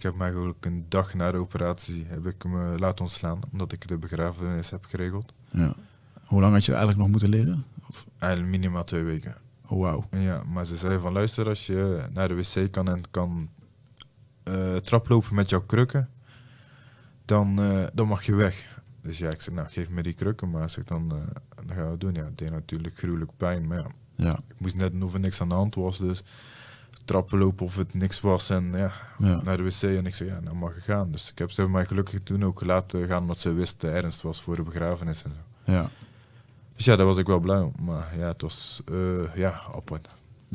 Ik heb me eigenlijk een dag na de operatie heb ik me eh, laten ontslaan, omdat ik de begrafenis heb geregeld. Ja. Hoe lang had je eigenlijk nog moeten leren? Of? Eigenlijk minimaal twee weken. Oh, wauw. Ja, maar ze zei van luister, als je naar de wc kan en kan eh, traplopen met jouw krukken, dan, eh, dan mag je weg. Dus ja, ik zei, nou geef me die krukken, maar als dan, dan gaan we het doen. Ja, het deed natuurlijk gruwelijk pijn, maar ja, ik moest net of er niks aan de hand was, dus trappen lopen of het niks was. En ja, naar de wc. En ik zeg, ja, nou mag ik gaan. Dus ik heb ze mij gelukkig toen ook laten gaan, omdat ze wist de ernst was voor de begrafenis en zo. Ja. Dus ja, daar was ik wel blij om. Maar ja, het was uh, ja, apart.